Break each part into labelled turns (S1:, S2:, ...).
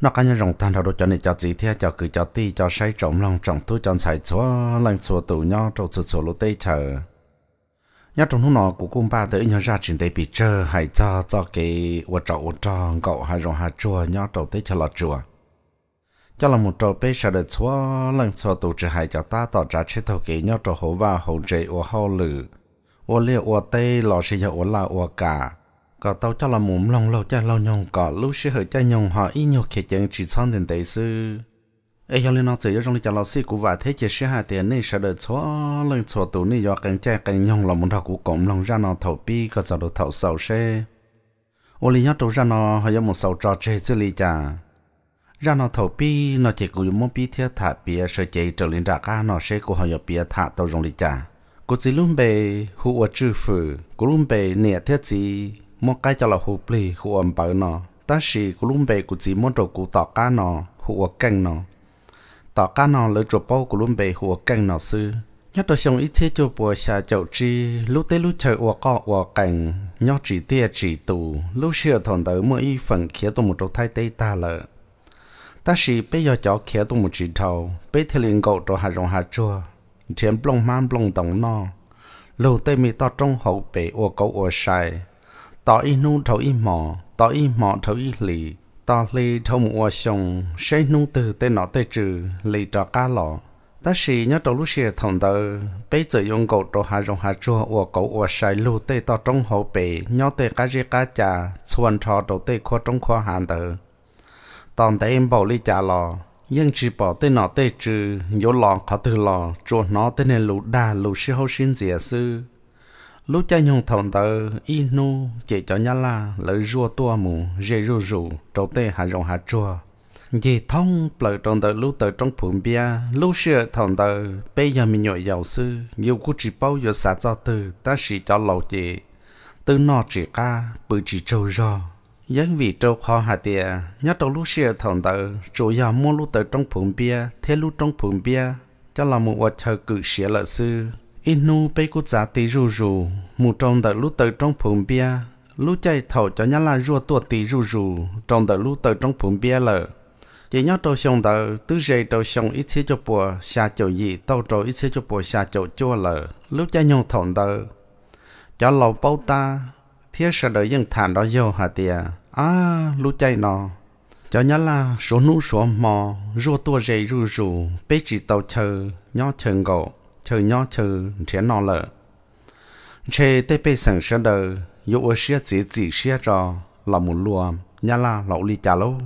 S1: nó cá nhân rồng than đầu cho nên cho gì thế cho cứ cho ti cho say trộm lòng trộm thu cho xài chúa lành chúa tù nhau trộm chúa chúa lô tây chờ nhớ trong lúc nọ của cung ba tới nhớ ra chuyện tây bị chơ hay cho cho cái vật trọ vật trọ cậu hay rồng hay chùa nhớ trộm tây cho là chùa cho là một trộm bê sợ được chúa lành chúa tù chỉ hay cho ta tỏ ra chết thầu kỹ nhớ trộm hổ và hổ chế ô hậu lử ô liêu ô tây lò xì giờ ô la ô cả có tàu cho là mồm lòng lâu cha lâu nhong có lúc sẽ hơi cha nhong họ ít nhiều khi chẳng chỉ sang đến đấy sư ấy cho lên nó chỉ trong lịch lão sĩ của vài thế chỉ sẽ hai tiền này sẽ được chỗ lần chỗ tủ này do cảnh cha cảnh nhong là muốn thầu của cổng lòng ra nó thầu bi có giờ được thầu sầu xe ô lý nhát tủ ra nó họ do một sầu trò chơi xử lý cha ra nó thầu bi nó chỉ có một pi thiết thả pi sẽ chạy trở lên ra cả nó sẽ của họ do pi thả tàu trong lịch chả. của chỉ luôn bề hữu ở chư phụ của luôn bề nè thiết gì mua cái cho là hụp lì hụp ẩm bờ nó ta chỉ cú lùm bê cú chỉ muốn đồ cú tỏ cá nó hụp canh nó tỏ cá nó lấy chỗ bao cú lùm bề hụp canh nó sư nhất là xong ít chế cho bùa xà chậu chi lúc tê lúc chơi ua cọ ua cảnh nhó chỉ tia chỉ tù lúc xưa thằng tới mỗi y phần khía tôi một trâu thay tê ta lợ ta chỉ bây giờ cháu khía tôi một chỉ thầu bây thì liền cậu trâu hà rồng hà chua chém blong man blong tổng nó, lâu tê mi to trong hậu bể ua cậu ua sai. ต่ออีนู่เท่าอีหมอต่ออีหมอเท่าอีหลีต่อลีเท่าหมูชงใช้นู่ตือเต้นหนอเตจือลีจอก้าหล่อ但是你走路时同到，被子用狗到下用下做，我狗我晒路得到中后背，你得家己家家穿潮都得扩中扩寒的。当地保利家咯，因只保得那得只有浪靠得浪，做那得那路大路时候先结束。lúc cha nhung thòng tờ inu chỉ cho nhá la lỡ rùa tua mù dê rù rù trâu tê hà rồng hà chua dì thông lỡ trong tờ lúc tờ trong phụng bia lúc xưa thòng tờ bây giờ mình nhồi giàu sư nhiều cú chỉ bao giờ xả cho từ ta chỉ cho lầu chị từ nọ chỉ ca bự chỉ trâu rò dân vì trâu khó hà tiề nhớ trong lúc xưa thòng tờ chủ yếu mua lúc tờ trong phụng bia thế lúc trong phụng bia cho là một vật thờ cử xỉa lợi sư inu pe cú giá tí rù rù mù trong đợi lúc tờ trong phùng bia lúc chạy thầu cho nhá là rùa tua tí rù rù trong đợi lúc tờ trong phùng bia lờ chỉ nhớ đầu xong tờ tứ dây đầu xong ít xíu cho bùa xa chỗ gì tao trâu ít xíu cho bùa xa chỗ chua lờ lúc chạy nhông thọn tờ cho lầu bao ta thiết sợ đợi dân thản đó vô hả tia à lúc chạy nó cho nhớ là số nụ số mò rùa tua dây rù rù bế chỉ tàu chờ nhó chờ ngộ chờ nhỏ chờ trẻ nọ lợ chê tê bê sẵn sơ đờ yếu ơ xia chỉ chỉ xia trò là một lùa nhà la lậu lì chả lâu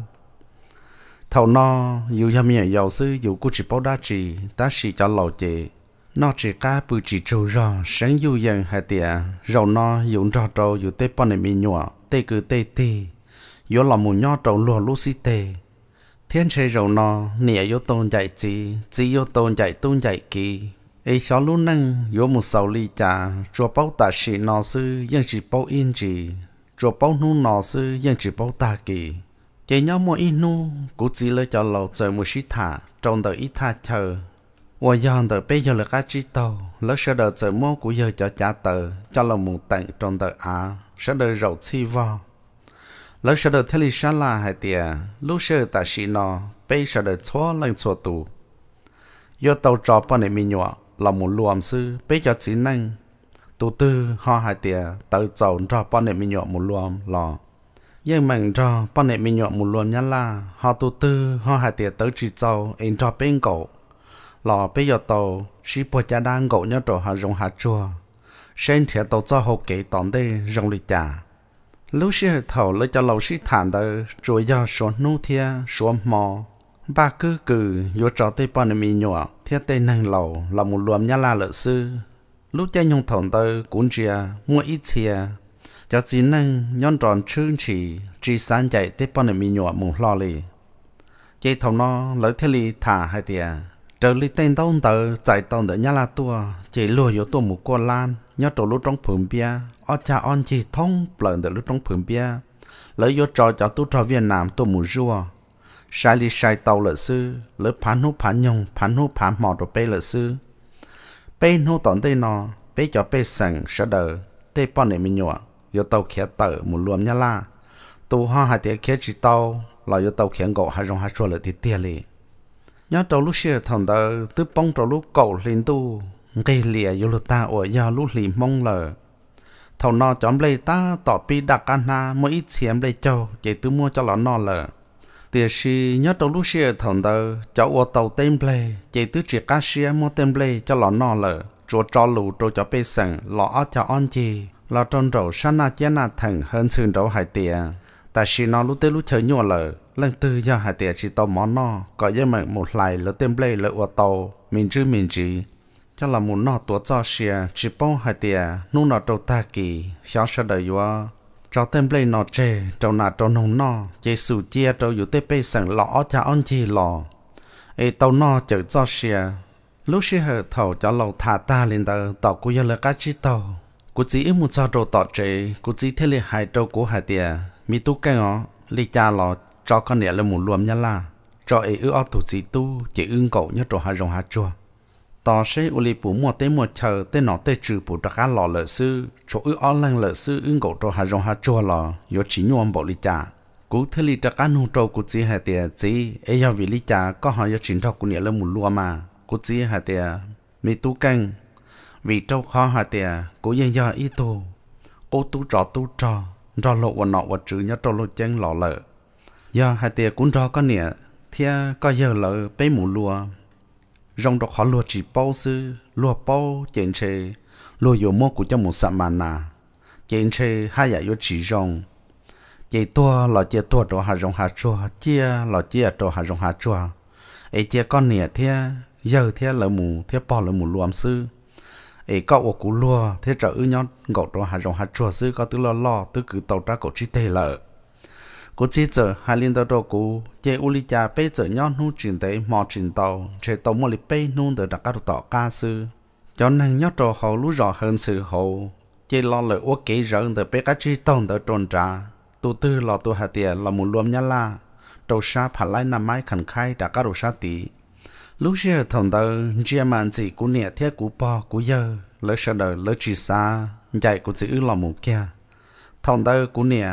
S1: thầu no yếu yam nhẹ yếu sư yếu cú chỉ bao đa chỉ ta chỉ cho lậu chế, nó chỉ cá bự chỉ trâu rò sáng yếu yên hai tiền, rầu no yếu trò trâu yếu tê bọn này mi nhọ tê cứ tê tê yếu là một nhỏ trâu lùa lú si tê thiên chế rầu no nịa yếu tôn dạy chỉ chỉ yếu tôn dạy tôn dạy kỳ ấy xó lúc năng yếu một sáu ly trà cho bao tạ sĩ nó sư dân chỉ bao yên chỉ cho bao nu nó sư dân chỉ bao tạ kỳ chế nhau mua in nu cũng chỉ lấy cho lầu trời một sĩ thả trong đời ít tha chờ và dọn đời bây giờ là cái chỉ tàu lỡ sợ đời trời mua của giờ cho trả tờ cho là một tặng trong đời á sợ đời rậu chi vào lỡ sợ đời thế lý sa la hai tia lúc sợ tạ sĩ nó bây sợ đời chúa lên chúa tù do tàu trò bao này mi nhọ là một luồng sư bây giờ chỉ năng tu tư họ hai tia tự chọn cho bọn nệm mình nhọ một luồng lò nhưng mình cho bọn nệm mình nhọ một luồng nhá là họ tu tư họ hai tia tự chỉ chọn in cho bên cổ lò bây giờ tàu sĩ bộ cha đang cổ nhớ chỗ họ dùng hạt chua sen thiệt tàu cho hậu kỳ tòn đây dùng lịch trả lúc xưa thầu lấy cho lâu sĩ thản đời rồi do số nu thia số mò ba cứ cử vô cho tây bọn nệm mình nhọ thiết tây năng lầu là một luồng nhà la lợi sư lúc chơi nhung thòng tơ cũng chia mua ít chia cho chỉ năng nhon tròn chương chỉ chỉ sáng chạy tiếp bọn em nhỏ mù lo lì chơi thòng nó lỡ thế lì thả hai tia trở lì tên tông tờ chạy tông đỡ nhà la tua chỉ lùi yếu tua mù qua lan nhớ trổ lúc trong phường bia ở cha on chỉ thông lợn được lúc trong phường bia lỡ yếu trò cho tu trò việt nam tua mù rùa sai li sai tàu lợi sư lỡ phán hô phán nhông phán hô phán mò đồ bê lợi sư bê hô tổn tê nọ bê cho bê sẵn sợ đờ tê bọn này mình nhọ yo tàu khía tờ một luôm nhá la tù hoa hai tiệt khía chỉ tàu là yo tàu khía gỗ hai rong hai chua lợi thì tiệt li nhớ tàu lúc xưa thằng tờ tứ bông tàu lúc cầu lên tu gây lìa yo lô ta ở yo lúc lì mong lờ thằng nọ chọn lấy ta tỏ pi đặc anh ha mỗi ít xiêm lấy châu chỉ tứ mua cho lọ nọ lờ tiền si nhớ trong lúc xưa thằng tàu cháu ô tàu temple chỉ tứ chỉ cá xe mua temple cho lọ nọ lợ chỗ cho lù chỗ cho bê sừng lọ ở cho on chi lọ trong đầu sáng na chén na thằng hơn sườn đầu hải tiền tại si nó lúc tới lúc chơi nhua lợ lần tư do hải tiền chỉ tàu món nọ có giấy mệnh một lại lỡ temple lỡ ô tàu mình chứ mình chỉ cho là muốn nọ tuổi cho xưa chỉ bao hải tiền nu nọ đầu ta kỳ xóa sợ đời vua cho template play nó chê cho nà cho nông nó chế sủ chia cho dù tê bê sẵn lõ cho ông chi lò ê tàu nó chở cho xìa lúc xìa hở thầu cho lâu thả ta lên tàu tàu của dân là cá chi tàu cú chỉ ít một sao đồ tọt chế cú chỉ thế lì hai trâu cú hai tia mi tú cái ngó li cha lò cho con nè lê mù luồng nhá la cho ấy ư ở tù chỉ tu chỉ ưng cậu nhất trò hà rồng hà chua tỏ sẽ u li bù mua tê mua chờ tê nó tê trừ bù đặc lò lợ sư chỗ ư o lăng lợ sư ưng gỗ trô hà rong hà chua lò yo chỉ nhuom bộ li cha cú thê li đặc ăn hung trâu cú chỉ hà tìa chỉ ấy yo vì li cha có hỏi yo chính trâu cú nghĩa là mù lua mà cú chỉ hà tìa mi tu căng vì trâu khó hà tìa cú yên yo ít tu cú tu trò tu trò trò lộ và nọ và trừ nhớ trò lộ chân lò lợ do hà tìa cũng trò có nghĩa thia có giờ lợ bế mù lua rong đọc họ lùa chỉ bao sư lùa bao chén chê lùa yếu mô của cho một sạ mà nà chèn chê hai dạ yếu chỉ rong chè tua lò chè tua đồ hà rong hà chua chia lò chia đồ hà rong hà chua ấy chia con nè thia giờ thia là mù thia bò là mù luam sư ấy cậu của cú lùa thế trở ư nhon gọt đồ hà rong hà chua sư có tứ lo lo tứ cứ tàu ra cổ chi tê lợ cô chỉ chờ hai liên đó cô chế u li cha bây giờ nhau nu chuyển tới mò chuyển tàu chế tàu mò li bay nu được đặt các tàu ca sư cho nên nhau trò hậu lú rõ hơn sự hồ chế lo lời uất kỹ rợn từ bây cái chi tông từ trôn trả tu tư lo tu hạt tiền là muốn luom nhá la tàu sa phá lại nằm mai khẩn khai đặt các đồ sa tỷ lúc xưa thằng tớ chia màn chỉ cú nhẹ thế cú po cú giờ lỡ sợ đời lỡ chỉ xa chạy cú chữ là một kia thằng tớ cú nhẹ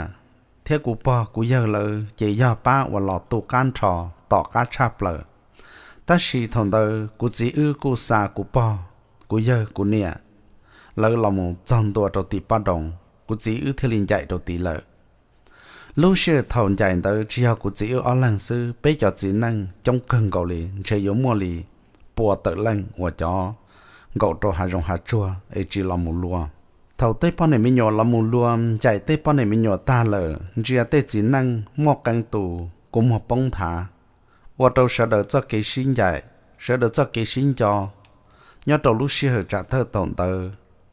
S1: thế cụ bò cụ giờ lợ chỉ do ba và lọ tu can trò tỏ cá chạp lợ ta chỉ thằng tờ cụ chỉ ư cụ xa cụ bò cụ giờ cụ nè lợ lòng một dòng đầu tí ba đồng cụ chỉ ư thế liền dạy đầu tí lợ lúc xưa thằng dạy tờ chỉ học cụ chỉ ư ở làng sư bây cho chỉ năng trong cơn cầu lì sẽ yếu mua lì bùa tự lăng và cho gậu trò hà rồng hà chua ấy chỉ là một lúa thầu tây pon này mi nhỏ là mù luôn chạy tây pon này mi nhỏ ta lờ chia tây chỉ năng mua căng tù cũng một bông thả và đầu sợ đỡ cho kỳ sinh dạy sợ đỡ cho kỳ sinh cho nhớ đầu lúc xưa hở trả thơ tổng tờ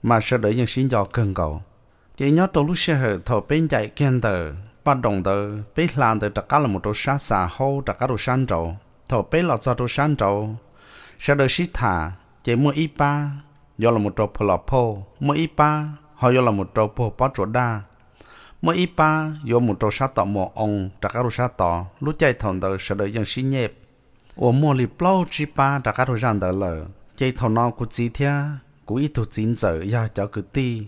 S1: mà sợ đỡ những sinh cho cần cầu chỉ nhớ đầu lúc xưa hở thầu bên chạy kiên tờ bắt đồng tờ bên làm tờ đặc cá là một đồ sát xà hô đặc cá đồ san trầu thầu bên là cho đồ san trầu sợ đỡ xí thả chỉ mua ít ba yo là một trò phò lọp phô mơ y pa họ yo là một trò phô bó chỗ đa mơ y pa yo một trò sát tọ mò ông trà cá rô sát tọ lúc chạy thòng tờ sẽ đợi dân xí nhẹp ủa mô lì plau chi pa trà cá rô ràng tờ lờ chạy thòng nó của chí thia của ít thuộc chín giờ ya cho cứ ti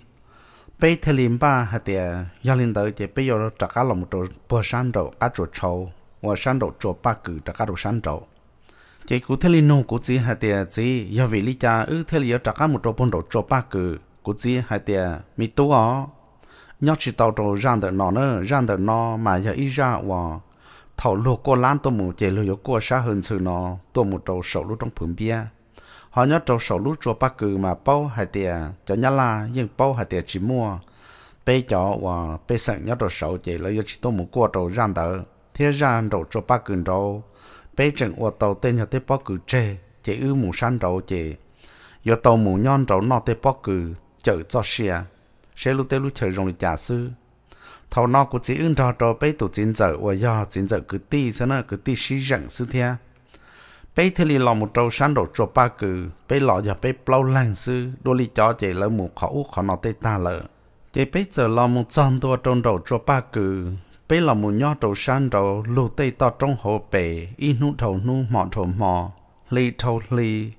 S1: bê thời liền ba hạt tiệt ya linh tờ chạy bê giờ trà cá là một trò bò san đầu cá chỗ trâu và san đầu chỗ ba cử trà cá rô san đầu chỉ cú thề li nung cú chỉ hai tia chỉ do vì lý cha ư thế li ở trạc một trâu bồn đồ trâu ba cử cú chỉ hai tia mi tu ó nhóc chỉ tàu trâu răng đợt nọ nữa răng đợt nọ mà giờ ít ra và thầu lô cô lan tôi mù chế lô yếu cô xa hơn sự nọ tôi mù trâu sầu lú trong phường bia họ nhóc trâu sầu lú trâu ba cử mà bao hai tia cho nhá la nhưng bao hai tia chỉ mua bây giờ và bây giờ nhóc trâu sầu chế lô yếu chỉ tôi mù qua trâu răng đợt thế ra trâu trâu ba cử trâu bây chừng ở tàu tên nhà tế bắc cử chơi chế ư mù san rậu chơi, yo tàu mù nhon rậu nọ tế bắc cử chở cho xe xe lúc tế lúc chở rồng lịch giả sư thầu nọ của chỉ ưng rò rò bé tụ chín giờ ua yo chín giờ cứ ti cho nó cứ ti xí rặng sư thia, bây thì lì lò một trâu san rậu cho ba cử bây lọ giờ bây bao lang sư đôi lì cho chế lỡ mù khó u khó nọ tế ta lỡ chế bây giờ lò một tròn tua trông đầu cho ba cử bây là một nhỏ trâu san trâu lù tây to trong hồ bể y nu trâu nu mỏ trâu mỏ li trâu li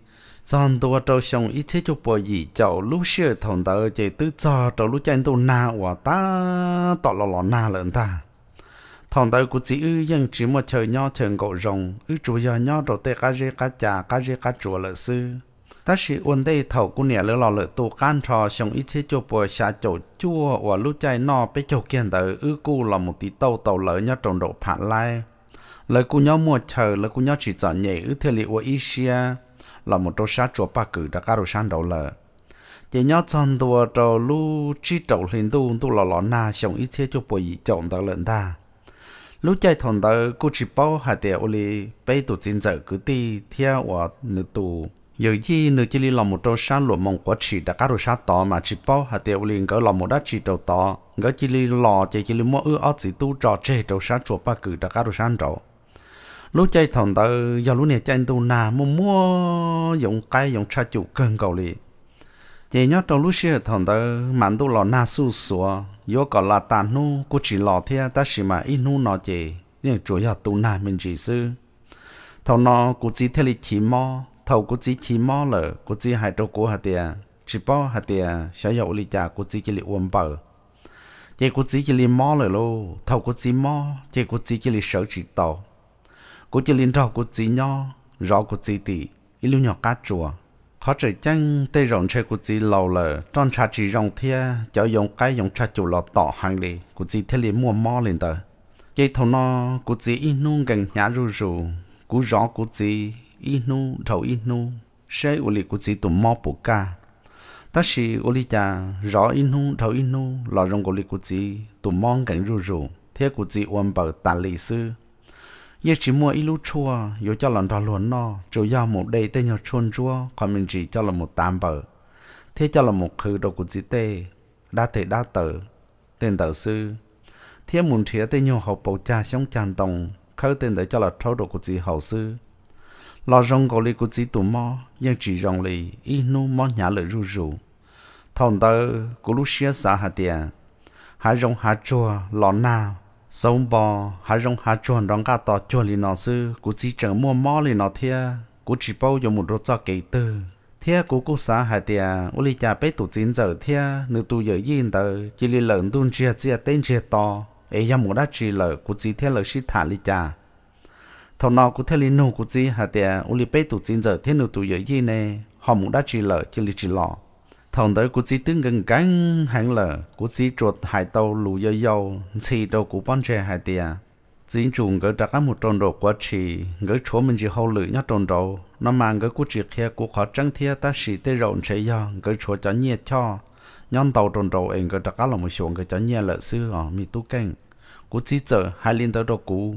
S1: giòn tua trâu xong ít chế cho bò gì chậu lú xưa thằng ta chỉ tứ cho trâu lú chân tu na và ta tọt lò lò na lợn ta thằng ta cũng chỉ ư dân chỉ một trời nhỏ trường cậu rồng ư chủ giờ nhỏ trâu tê cá rê cá chả cá rê cá chùa lợn xưa ta chỉ ổn đây thầu của nhà lỡ lò lỡ tù can trò xong ít chế cho bùa chỗ chua và lúc chạy nọ bé chỗ kiên tử ư cu là một tí tàu tàu lỡ nhá trồng độ phản lai lỡ cu nhau mua chờ lỡ cu nhau chỉ chọn nhảy ư thiệt liệu của Asia là một chỗ xả chỗ ba cử đã cá đồ đầu lỡ chỉ nhau chọn tù trầu lu chi trầu liền tu tu lò na xong ít chế cho bùa gì trồng tàu ta lúc chạy thằng tàu cu chỉ bao hạt tiền ô li bé tụ chín cứ ti theo và nữ tù giờ chỉ chỉ chỉ chỉ chỉ chỉ chỉ chỉ li li lò một trâu lụa quá cá tỏ tỏ mà liền gỡ gỡ tu 有一呢，这里老木州山罗蒙国吃的，假如山多嘛，吃饱还得屋里个老木的吃着多，个这里老这这里莫二二子都找这州山做八个的，假如山州。lúc chơi thằng ta giờ lúc này chơi tu na mua mua dùng cái dùng cha chủ cơn cầu li vậy nhớ trong lúc xưa thằng ta mặn tù lò na su sủa vô còn là tàn nu cô chỉ lò thế ta chỉ mà ít nu nó chè nhưng chủ yếu tu na mình chỉ sư thằng nó cô chỉ thế li chỉ mò thầu của chỉ chỉ mò lờ của chỉ hai trâu của hạt tiền chỉ bao hạt tiền sẽ dậu lì chả của chỉ chỉ lì uống bờ chỉ của chỉ chỉ lì mò lờ lô thầu của chỉ mò chỉ của chỉ chỉ lì sợ chỉ tàu của chỉ lì rò của chỉ nho rò của chỉ tỷ ít lưu nhỏ cá chùa khó trời chăng tê rộng chơi của chỉ lâu lờ tròn trà chỉ rộng thia cho dùng cái dùng trà chủ lọ tỏ hàng đi, của chỉ thế lì mua mò lên tờ chỉ thầu nó của chỉ in gần nhà rù rù cú rõ của chỉ inu thầu inu sẽ uli của chỉ tu mò bộ ca ta sĩ uli cha rõ inu thầu inu lò rong của uli của chỉ tu mong cảnh rù rù thế của chỉ ôm bờ tà lì sư ye chỉ mua ilu chua yo cho lần đó luôn no chủ yếu một đây tên nhau chuôn chua còn mình chỉ cho là một tam bờ thế cho là một khử đồ của chỉ tê đa thể đa tử tên tử sư thế muốn thiệt tên nhau học bổ cha sống tràn tòng khơi tên để cho là trâu đồ của chỉ hậu sư lo rong gò li của chỉ tụ mò nhưng chỉ rong li ít nu mò nhả lợ rù rù thằng tơ của lúc xia xã hạt tiền hà rong hà chua lò na sống bò hà rong hà chua rong cả tò chua li nó sư của chỉ chờ mua mò li nó thia của chỉ bao giờ một đốt cho kỹ tư thia của cô xã hạt tiền u lì cha bé tụ chín giờ thia nữ tụ giờ yên tờ chỉ lì lợn tuôn chia chia tên chia to ấy giờ một đã chỉ lợ của chỉ thia lợ sĩ thả lì cha thầu nó cũng theo Linh nô của chi hà tiệt u li bê chín giờ thiên nô tụ giới gì nè họ muốn đã chỉ lợ chỉ li chỉ lọ thầu tới của chi tương gần cắn hàng lợ của chi chuột hải tàu lù dơ dâu chi đầu của bọn trẻ hà tiệt chính chủ gỡ ra các một tròn đồ quá chỉ gỡ chỗ mình chỉ hậu lự nhát tròn đầu nó mang gỡ của chỉ kia của khó trăng thia ta sĩ tê rộng chế do gỡ chỗ cho nhiệt cho nhon tàu tròn đầu em gỡ ra là một xuống gỡ cho nhiệt lợ xưa ở ờ, mi tu canh của chỉ chờ hai Linh tới đồ cũ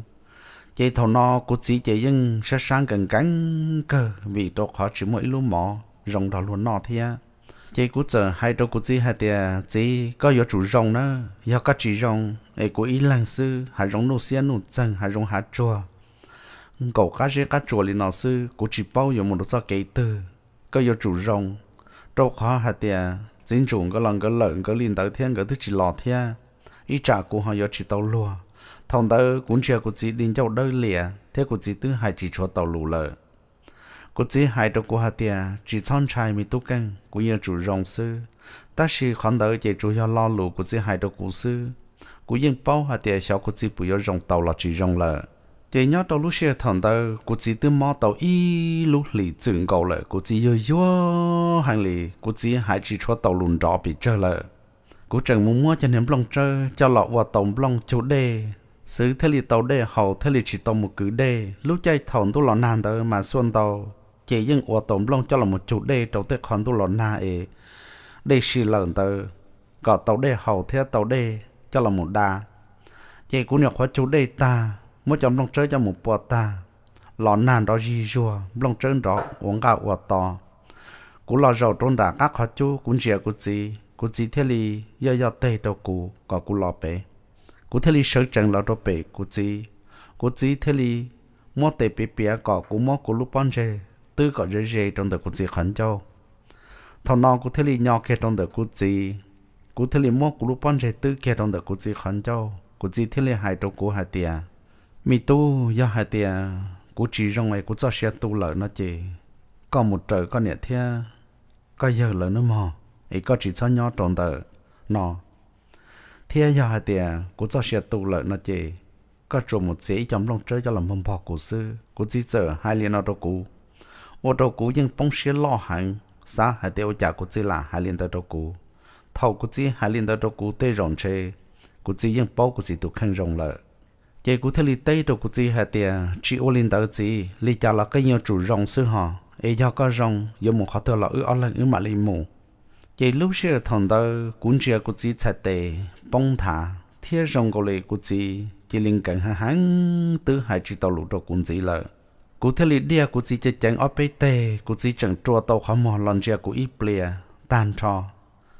S1: chị thầu no của chị chị dân sẽ sang gần cánh cơ vì tôi khó chỉ mỗi lúc mỏ rồng đó luôn nọ thế chị của giờ hai đâu của chị hai tia chị có yếu chủ rồng nữa yếu có chị rồng ấy của ý lăng sư hai rồng nô xe nô chân hai rồng hạ chùa cậu cá chế cá chùa liền nọ sư của chỉ bao giờ một cho kế từ có yếu chủ rồng đâu khó hai tia chính chủ có lần có lợn có liền tới thiên có thứ chỉ lọ thế, ý trả của họ yếu chỉ tàu lùa thằng tớ cũng chưa có chỉ đến cho đỡ lìa thế có chỉ tứ hai chỉ cho tàu lù lờ có chỉ hai đầu cô hà tia chỉ chọn trai mi tu căng cũng như chủ rong sư ta chỉ khán đỡ chỉ chủ cho lo lù của chỉ hai đầu cô sư cũng như bao hà tia sau có chỉ bùi ở rong tàu là chỉ rong lờ chỉ nhớ đầu lúc xe thằng tớ có chỉ tứ mò tàu y lúc lì chừng cầu lờ có chỉ yêu yêu hàng lì có chỉ hai chỉ cho tàu lùn rõ bị chơi lờ cú trần muốn mua cho nên blong chơi cho lọ vào tổng blong chỗ đề xứ thế li tàu đề hậu thế li chỉ tàu một cử đề lúc chơi thòng tu lọ nàn tờ mà xuân tàu chỉ dân vào tổng blong cho là một chỗ đề trong tết khòn tu lọ na ế đê xì lợn tờ gọ tàu đề hậu thế tàu đề cho là một đà chỉ cú nhọc khóa chỗ đề ta mua cho blong chơi cho một bò ta lọ nàn đó gì rùa blong chơi đó uống gạo vào to cú lọ dầu trôn đà các khó chú cũng chia cú gì กูจีเทลียอยาเตะตัวกูก็กูรอไปกูเทลีเสือจังเราตัวไปกูจีกูจีเทลีมัวเตะเปียก็กูมัวกูลูกปอนเจตื้อก็เจเจตรงเด็กกูจีขันเจ้าทอนอกูเทลียอเกตรงเด็กกูจีกูเทลีมัวกูลูกปอนเจตื้อเกตรงเด็กกูจีขันเจ้ากูจีเทลีหายตัวกูหายเตียมีตู้ยาหายเตียกูจีรงไว้กูจะเสียตู้เลยนะจีก็หมดเจอก็เนี่ยเทียก็เยอะเลยนะมอ ấy có chỉ cho nhau tròn tờ nó thế giờ hai tiền cũng cho xe tù lợi nó chị có chỗ một sĩ trong lòng chơi cho làm mâm bọc của sư của chỉ chờ hai liên nó đâu cũ ô đâu cũ nhưng bóng xe lo hẳn xa hai tiêu chả của chỉ là hai liên tờ đâu cũ thầu của chỉ hai liên tờ đâu cũ tê rộng chê của chỉ nhưng bao của chỉ tụ khăn rộng lợi chị của thế li tây đâu của chỉ hai tiền chỉ ô liên tờ chỉ li chả là cái nhiều chủ rộng sư họ ấy do có rộng do một họ thơ là ư ở lần ư mà li mù ye lúc shi thằng đó kun jia ku chi cha tệ bông thả thia rồng go le ku chi ye ling kan ha hang tư hai chi tao lu do kun chi la ku thia li dia ku chi che chang op pe te ku chi chang tro tao kha mo lon jia ku i plea tan cho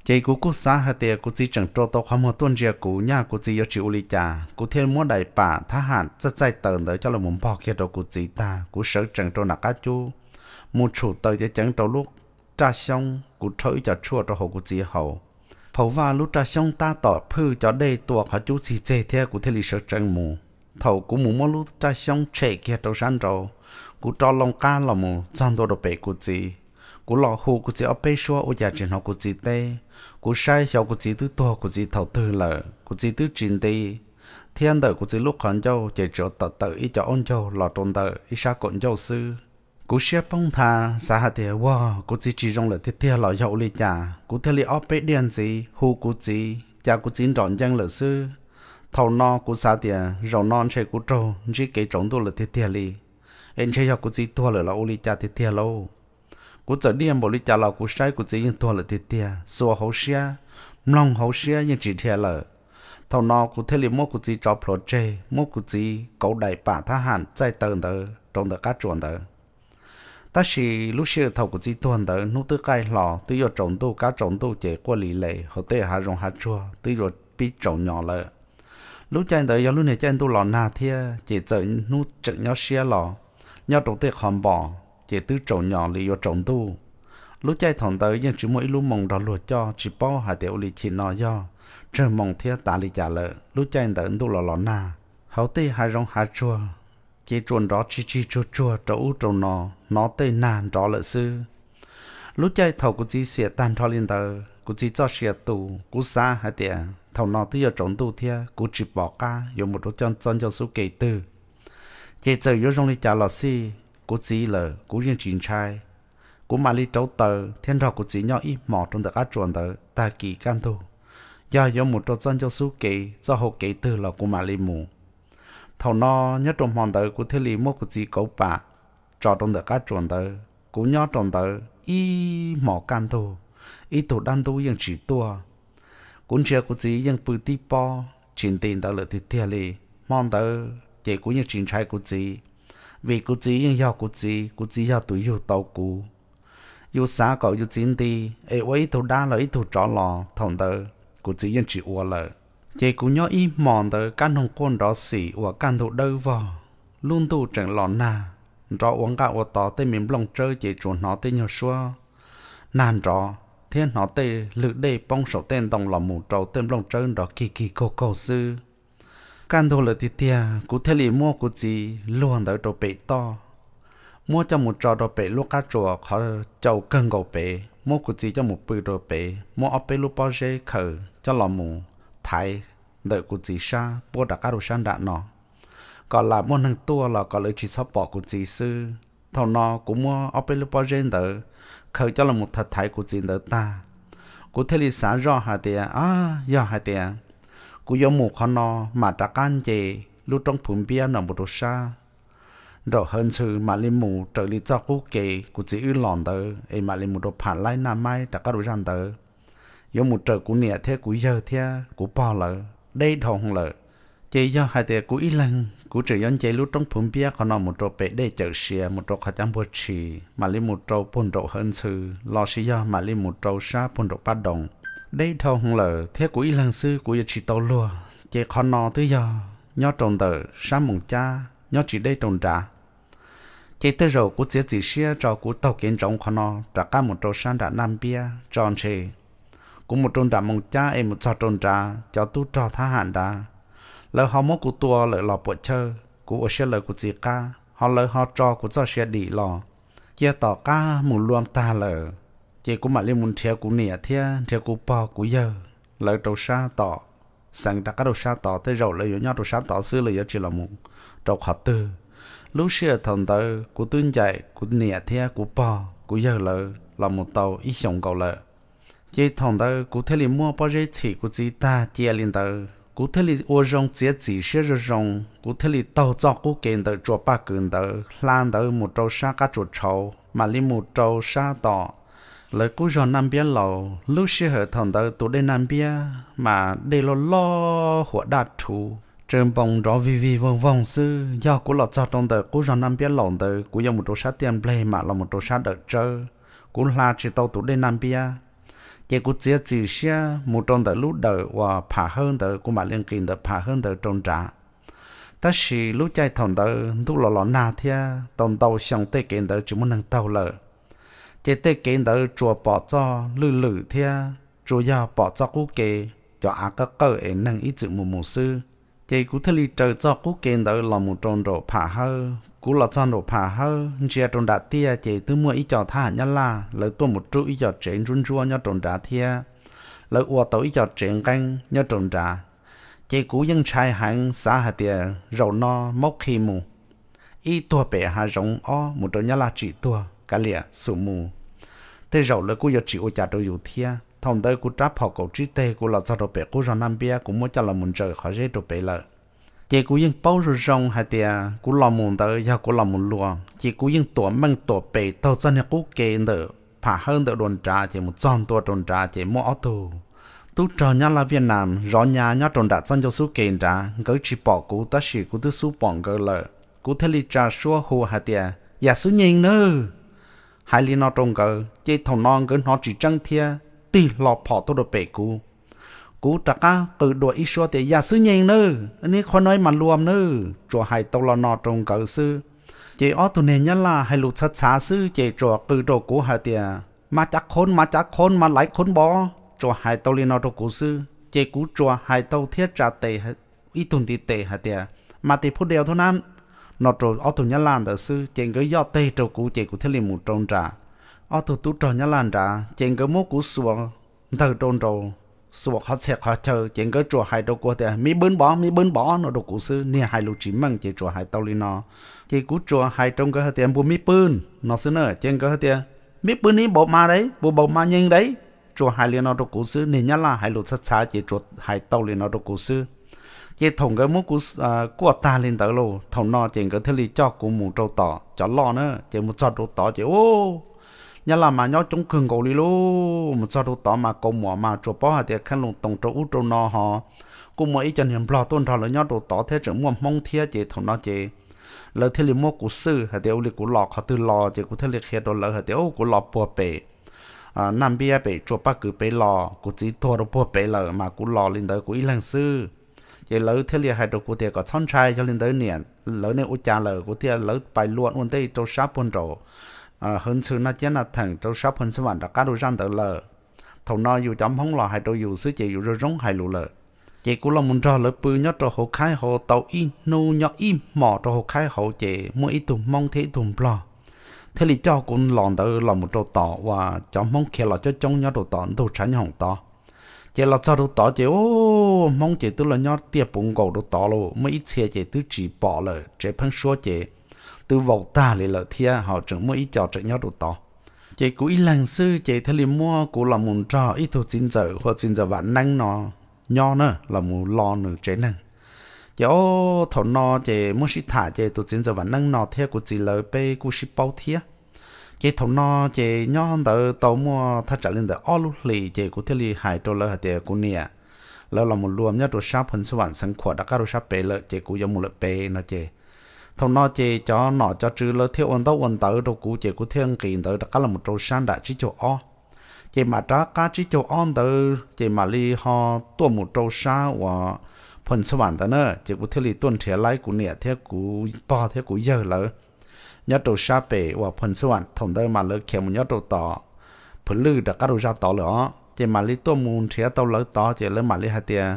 S1: ye ku ku sa ha te ku chỉ chẳng tro tao kha mò tuan jia ku nya ku chỉ yo chịu u li cha ku thia mo dai pa tha han cha chai tần da cho la mum pa kia do ku chỉ ta ku sở chẳng tro nạc cá chu mu chu tờ che chẳng tao lúc cha xong cụ chơi cho chua cho hồ cụ chỉ hậu phổ và lúc cha xong ta tỏ phư cho đây tua khó chú chỉ chê theo cụ thể lý sở trăng mù thầu cụ mù mô lúc cha xong chê kia trâu săn rồi cụ cho lòng ca lòng mù chọn đồ đồ bể cụ chỉ cụ lọ hồ cụ chỉ ở bể xua ô giả trên hồ cụ chỉ tê cụ sai sau cụ chỉ tư tua cụ chỉ thầu tư lợ cụ chỉ tư trình tê thiên đời cụ chỉ lúc khẩn châu chỉ chỗ tật tự ý cho ông châu lọ trôn tờ ý xa cộn châu sư cú xe bông thà xã hạt thì wow cú chỉ chỉ rong là thiết thiết lò dậu li chả cú thiết li óp bế điện gì hu cú chỉ cha cú chín trọn chân lợi sư thầu no cú xã thì rau non chơi cú trâu chỉ cái trống đồ là thiết thiết li anh chơi cho cú chỉ thua là lò li chả thiết thiết lâu cú chở điện bộ li chả lò cú sai cú chỉ nhưng thua là thiết thiết xua hậu xe mông hậu xe nhưng chỉ thiết lợi thầu no cú thiết li mua cú chỉ cho project, mua cú chỉ cậu đại bà tha hàn chạy tờ tờ trong tờ cá chuồn tờ ta chỉ lúc xưa thầu của chỉ tuần tới nút tư cái lò tư giờ trồng tu cá trồng tu chế qua lì lệ họ tê hà rong hà chua tư giờ bị trồng nhỏ lợ lúc chân tới giờ lúc này chân tu lò na thia chế chở nút chở nhỏ xia lò nhau trồng tê hòm bò chế tư trồng nhỏ lì giờ trồng tu lúc chân thằng tới nhưng chỉ mỗi lúc mong đó luật cho chỉ bỏ hà tiểu lì chỉ nọ do trời mong thia ta lì trả lợ lúc chân tới tu lò lò na họ tê hà rong hà chua chỉ chuồn đó chi chi chua chua trâu trâu nò nó tây nàn đó lợ sư lúc chơi thầu của chị xịa tan thọ liên tờ của chị cho xịa tù của xa hai tiệt thầu nó tới giờ trốn tù thia của chỉ bỏ ca dùng một đôi chân chân cho số kỳ tư chỉ chờ vô trong đi trả lọ xì của chị lờ của riêng chính trai của mà đi trâu tờ thiên thọ của chị nhỏ ít mỏ trong tờ át chuồn tờ ta kỳ can thủ do dùng một đôi chân cho số kỳ cho hộ kỳ tư là của mà đi mù thầu nó nhớ trong hoàn tử của thế lì mua của chị cậu bà trò trong được cá chuẩn tử cú nhớ trong tử y mỏ can thù y thủ đan tu yên chỉ tua cũng chưa của chị yên bự tí bò chín tiền tử lợi thì thế lì mong tử chị cũng như chín trai của chị vì của chị yên giao của chị của chị giao tuổi yêu tàu cũ yêu xa cậu yêu chín đi ấy thủ tụ đa lợi thủ trò lò thầu tử của chị yên chỉ uo lợi chị cũng nhớ y mòn tới căn hồng quân đó xỉ và căn thủ đâu vào luôn tu chẳng lòn nà rõ uống gạo và tỏ tên miếng lòng chơi chị chủ nó tên nhỏ xua nàn rõ thiên nó tên lự đề bông sổ tên đồng lòng mù trâu tên lòng chơi đó kỳ kỳ cô cô sư căn thủ lợi tiết tia cụ thể lì mua cụ gì luôn tới đồ bể to mua cho một trò đồ bể lúc cá chùa khó châu cân gầu bể mua cụ gì cho một bự đồ bể mua ở bể lúc bao giờ khờ cho lòng mù thái đợi cụ chỉ sa bố đã cá đồ san đã nọ còn là mua hàng tua là có lợi chỉ sắp bỏ cụ chỉ sư thầu nọ cũng mua opel pojen đỡ khởi cho là một thật thái cụ chỉ đỡ ta cụ thể lý xã rõ hà tiề à do hà tiề cụ do một con nọ mà đã can chê lúc trong phun bia nọ một đồ sa rồi hơn sự mà lên mù trở lý cho cụ kề cụ chỉ ư lòn đỡ ấy mà lên một đồ phản lại nam mai đã cá đồ san đỡ do một trời của nè thế của giờ thế của bò lợ đây thòng lợ chỉ do hai tiệt của ý lăng của chỉ yon chỉ lúc trong phun bia còn nó một chỗ bể để chở xe một chỗ khách chăm bớt chỉ mà lấy một chỗ phun độ hơn sư lo sĩ do mà lấy một chỗ xa phun độ bắt đồng đây thòng lợ thế của ý lăng sư của chỉ tàu lùa chỉ còn nó thứ do nhớ trồng tờ xa mùng cha nhớ chỉ đây trồng trà chỉ tới rồi của chỉ chỉ xe cho của tàu kiến trọng còn nó trả cả một chỗ sang đã nam bia tròn chê cũng một trôn trả mong cha em một sao trôn trả cho tu trò tha hạn đã lỡ họ mốt của tua lỡ lò bộ chơ của ô xe lỡ của chị ca họ lỡ họ trò của cho xe đi lò chia tỏ ca một luam ta lỡ chỉ cũng mà liên muốn theo của nịa thia theo của bò của giờ lỡ trâu xa tỏ sáng đã các đầu xa tỏ tới rồi lỡ nhau đầu xa tỏ xưa lỡ chỉ là một trâu họ tư lúc xưa thằng tớ của tuân dạy của nịa thia của bò của giờ lỡ là một tàu ít sống cầu lợi chế thằng đó cụ thể là mua bao giờ chỉ cụ chỉ ta chia lên đó cụ thể là ô rong chế chỉ sẽ rồi rong cụ thể là tàu cho cụ kiện đó cho ba kiện đó lan đó một trâu sa cá chuột trâu mà li một trâu sa tỏ lời cụ cho nam bia lầu lúc xưa hở thằng đó tụ đến nam bia mà để lo lo หัว đạt thú trường bóng rõ vi vi vòng vong sư do cụ lọt cho trong tờ cụ cho nam bia lầu tờ cụ dùng một trâu sa tiền play mà là một trâu sa đợi chơi cụ là chỉ tàu tụ đến nam bia chỉ cũng chia chỉ xe một trong tờ lúc đầu và phá hơn tờ cũng mà liên kiện tờ phá hơn tờ trong trả ta chỉ lúc chạy thằng tờ lúc lò lò na thia tông đầu xong tê kiện tờ chỉ muốn nâng tàu lợ chỉ tê kiện tờ chùa bỏ cho lư lử thia chùa ya bỏ cho cú kê cho ác các cơ ấy nâng ít chữ một mù sư chỉ cũng thay lý trời cho cú kiện tờ là một trong đồ phá hơn cú lọt son đồ phá hơ chia trộn đá tia chỉ tư mua ít cho thả nhá là lấy tua một chú ít cho chén run rùa nhá trộn đá tia lấy uo tàu ít cho chén canh nhá trộn đá chỉ cú dân trai hàng xã hà tia rầu no mốc khi mù ít tua bể hà rồng o một trộn nhá là chỉ tua cả lìa sù mù thế rầu lấy cú giờ chỉ ô chả đồ dù tia thông tới cú tráp họ cầu trí tê cú lọt son đồ bể cú rồng nam bia cú mua cho là muốn trời khỏi dễ đồ bể lợi chỉ cú yên bao rồi rong hay thì cú làm mồm tới giờ cú làm mồm luôn chỉ cú yên tổ măng tổ bể tàu dân những cú kê nữa phá hơn được đồn trà chỉ một tròn tổ đồn trà chỉ một ô tô tu trò nhà là Việt Nam rõ nhà nhà tròn đã dân cho số kê trà gỡ chỉ bỏ cú ta chỉ cú tư số bỏng gỡ lợ cú thế li trà xua hồ hay thì giả số nhìn nữa hai li nó trông gỡ chỉ thằng non gỡ nó chỉ chân thia tì lọ bỏ tổ đồ bể cú cú trả cá cử ít xua thì giả sư nhìn nư anh ấy khó nói mà luồm nư chùa hải tàu lò nọ trong cỡ sư chỉ ở tụ nền nhất là hay lụt xá sư chỉ chùa cử đồ cú hải thì mà chắc khôn mà chắc khôn mà lại khôn bó chùa hải tàu liền nọ đồ cú sư chỉ chùa hải tàu thiết trả tệ ít tuần thì tệ hải thì mà thì phút đều thôi nan nọ trò ở tụ nhất làm đó sư chỉ cái do tệ trâu cú chỉ cú thiết liền một trong trả ở tụ tụ trò nhất làm trả chỉ cái mốt cú xuống thờ trôn trâu sủa họ xe họ chờ chuyện cái chùa hai đâu của thế mi bơn bỏ mi bơn bỏ nó đồ cụ sư nè hai lũ chỉ măng chỉ chùa hai tàu lên nó chỉ cú chùa hai trong cái tiền bu mi bơn nó xứ nữa chuyện cái tiền mi bơn ní bộ ma đấy bộ bộ ma nhân đấy chùa hai lên nó đồ cụ sư nè nhá là hai lũ sát sát chỉ chùa hai tàu lên nó đồ cụ sư chỉ thùng cái muốn cú của ta lên tới lô thùng nó chuyện cái thứ gì cho cụ mù trâu tỏ cho lo nữa chỉ muốn cho trâu tỏ chỉ ô nhà làm mà nhau chống cường gỗ đi lô một sao đồ tỏ mà cầu mỏ mà chỗ bỏ hạt tiệt khăn lùng tổng chỗ út chỗ nọ họ cũng mỗi chân hiểm lo tôn thọ là nhau đồ tỏ thế trưởng mua mong thiê chỉ thằng nó chỉ lỡ thế liền mua củ sư hạt tiệt lịch củ lọ họ từ lọ chỉ củ thế liền khía đồ lỡ hạt tiệt củ lọ bùa bể à nam bia bể chỗ ba cứ bể lọ củ chỉ thua đồ bùa bể lỡ mà củ lọ lên tới củ ít lần sư chỉ lỡ thế liền hai đồ củ tiệt có chăn trai cho lên tới niệm lỡ này u cha lỡ củ tiệt lỡ bài luôn ôn tây chỗ sáp buồn rồi à hơn xưa nó chết là thằng trâu sắp hơn xưa bạn đã cá đôi răng tự lờ thầu no dù chấm phóng lò hay trâu dù xứ chị dù rơi rống hay lù lờ chị cũng là muốn cho lỡ bư nhớ cho hồ khai hồ tàu y nô nhớ y mò cho hồ khai hồ chị mua ít tùm mong thế tùm lò thế lý cho cũng lòn tự là một trâu tỏ và chấm phóng kia là cho trông nhớ trò tỏ đồ tránh hỏng tỏ chị là sao đồ tỏ chị ô mong chị tôi là nhớ tiệp bụng cổ đồ tỏ luôn mấy ít xe chị tôi chỉ bỏ lờ chị phân số chị từ vọng ta lại lợi thia họ trưởng mua ít trò chẳng nhau đồ to chị cũ ít lần sư chị thấy liền mua của là muốn trò ít thuộc xin giờ hoặc xin giờ vạn năng nó nho nữa là muốn lo nữa chế năng chị ô thọ nó chị muốn xí thả chị tôi xin giờ vạn năng nó theo của chị lỡ bê của xí bao thia chị thọ nó chị nho hơn tàu mua thắt trả lên tờ ô lúc lì chị của thấy liền hại trâu lỡ hạt tiền của nè lỡ là một luồng nhất đồ sáp phần số vạn sáng khỏe đã các đồ sáp chị của giống một lỡ bê chị thằng nó chỉ cho nó cho trừ là thiếu ổn tao ổn tao đồ cũ chỉ của thiên kỳ tới đó là một trâu san đã chỉ cho o chỉ mà đó cá chỉ cho on tới chỉ mà li ho tua một trâu sa và phần số bản tới nữa chỉ của thiên lý tuần thế lái của nè thế của bò thế của giờ lỡ nhớ trâu sa bể và phần số bản thằng tới mà lỡ kèm nhớ trâu tỏ phần lư đã cá đồ ra tỏ lỡ chỉ mà li tua một thế tao lỡ tỏ chỉ lỡ mà li hai tiền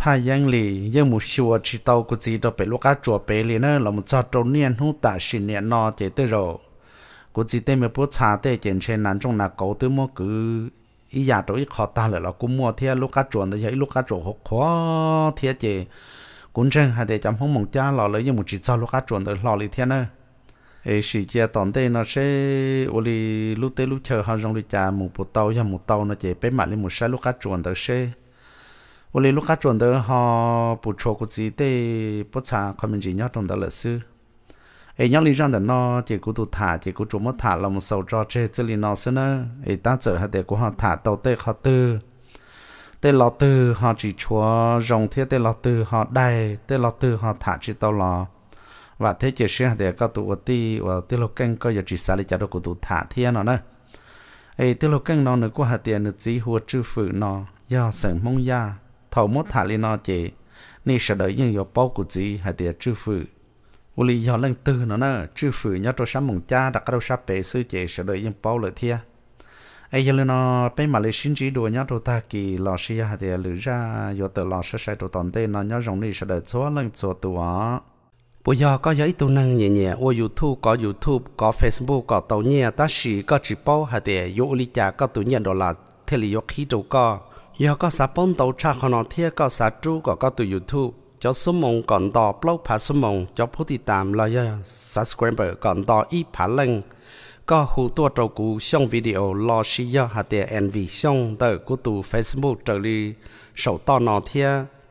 S1: ถ้ายังหลียังมูชัวชิตากุจีตัวไปลูกอาจัวไปเลยนะเรามุจอดตรงเนียนหูตาชินเนียนนอเจตโรกูจีเตมปุ๊ชาเตเจนเชนนั้นจงนักเกาตัวมัวกืออีอยากตัวอีขอตาเลยเรากูมัวเทียลูกอาจวนแต่ยังลูกอาจวหกขอเทียเจกุนเชงหาเดจำห้องมองจ้าเราเลยยังมุจิจอดลูกอาจวนแต่หล่อเลยเทียนะเอชิเจตอนเตนเชอุลีลูเตลูเชอฮาจงลิจามูปุตเตายังมูเตาเนเจไปหมัดเลยมุใช้ลูกอาจวนแต่เช我哩卢卡转的哈不错，估计得不差，可能人家转的了是。哎，要你让的呢，结果都塔，结果琢磨塔了，我们手抓这这里呢是呢，哎，但这还得过哈塔到底好的，得老的哈只说融贴得老的哈带，得老的哈塔知道了。và thế chỉ sẽ để các tụ ti và tiêu lộc canh có giờ chỉ xả lại cho đồ của tụ thả thiên nó nè ấy tiêu lộc canh nó nữa qua hạt tiền nữa chỉ hùa chư phượng nó do sẵn mong ya thầu mốt thả lên nó chế ni sẽ đợi nhưng yo bao cụ gì hay tiệt chư phụ u li yo lên tư nó nè chư phụ nhớ tôi sắm mùng cha đặt đâu sắp bể sư chế sẽ đợi nhưng bao lợi thia ai giờ lên nó bên mà lấy sinh chỉ đùa nhớ tôi ta kỳ lò xì hay tiệt lử ra yo tự lò sẽ sai tôi tòn tên nó nhớ rồng ni sẽ đợi số lần số tuổi, bây giờ có giấy tu năng nhẹ nhẹ ô youtube có youtube có facebook có tàu nhẹ ta xì có chỉ bao hay tiệt yo li cha có tu nhận đồ là thế là yo khi đâu có giờ có sa bông tàu cha họ nọ thiê có sa chú có có từ youtube cho số mong còn đò blog phá số mong cho phút thì tạm là giờ subscriber còn đò ít phá lên, có khu tua trâu cú xong video lo xí giờ hạt tiền NV xong tờ của tù Facebook trở đi sầu to nọ thiê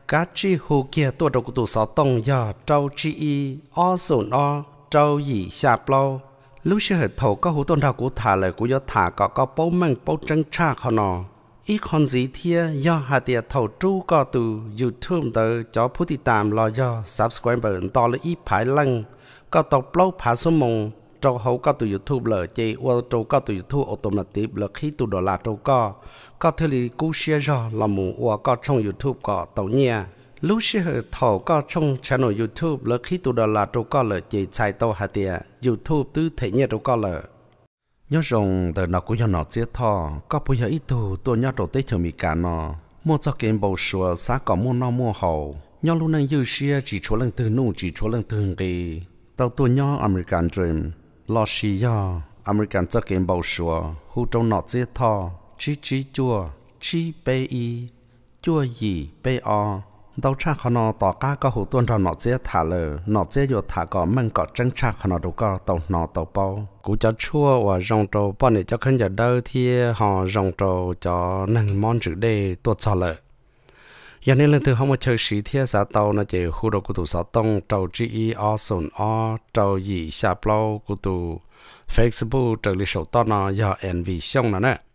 S1: cá chi hồ kia tua trâu của tù sáu tông giờ trâu chi y o sồn o trâu gì xa plau lúc xưa hệ thổ có hồ tôn đạo của thả lời của do thả có có bố măng bố trăng cha họ nọ ít còn gì thia do hà tiệt thầu tru có từ youtube tới cho ผู้ติดตามรอจอ subscriber ต่อเลยอีผายลังก็ตกเล่าผาสมงจอเขาก็ตัว youtube เลยเจว่าจก็ตัว youtube อัตโนมัติเลยขี้ตัวดอลลาร์จก็ก็เทลีกูเชียร์จอละมูว่าก็ช่อง youtube ก็ตัวเนี่ยลูเชียร์ทอก็ช่อง channel youtube เลยขี้ตัวดอลลาร์จก็เลยเจใช้ตัวหาเตีย youtube ตื้อเทียเนี่ยจก็เลย nhớ rồng từ nó cũng cho nó chết thọ có bây giờ ít tu tôi nhớ đầu tết chuẩn bị cả nó mua cho kiếm bầu sữa xã có mua no mua hậu nhớ lúc này dư xia chỉ chỗ lần từ nụ chỉ chỗ lần thường kỳ tao tôi nhớ American Dream lo xì do American cho kiếm bầu sữa hú trong nó chết thọ chi chi chua chi bê y chua gì bê o đâu cha khó nó tỏ cá có hủ tuôn ra nó dễ thả lờ nó dễ vô thả có mình có trắng cha khó nó đủ có tàu nó tàu bao cú cho chua và rong trâu bọn này cho khán giả đâu thì họ rong trâu cho nâng món chữ đề tuột cho lợ giờ nên lần thứ không một chơi sĩ thiê xã tàu nó chỉ khu đồ cụ tụ sáu tông trâu chỉ y o sồn o trâu gì xa plau cụ tụ facebook trừ lịch sử to nó giờ envy xong nó nè